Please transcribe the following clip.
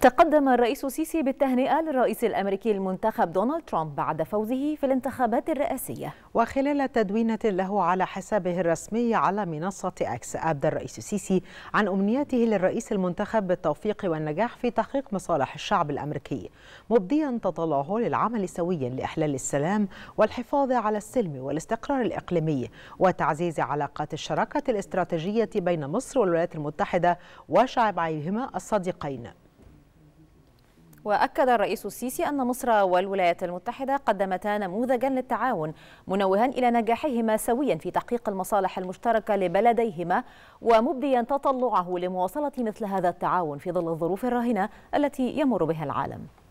تقدم الرئيس السيسي بالتهنئة للرئيس الأمريكي المنتخب دونالد ترامب بعد فوزه في الانتخابات الرئاسية وخلال تدوينة له على حسابه الرسمي على منصة أكس أبدى الرئيس السيسي عن أمنيته للرئيس المنتخب بالتوفيق والنجاح في تحقيق مصالح الشعب الأمريكي مبديا تطلعه للعمل سويا لإحلال السلام والحفاظ على السلم والاستقرار الإقليمي وتعزيز علاقات الشراكة الاستراتيجية بين مصر والولايات المتحدة وشعبيهما الصديقين وأكد الرئيس السيسي أن مصر والولايات المتحدة قدمتا نموذجا للتعاون منوها إلى نجاحهما سويا في تحقيق المصالح المشتركة لبلديهما ومبديا تطلعه لمواصلة مثل هذا التعاون في ظل الظروف الراهنة التي يمر بها العالم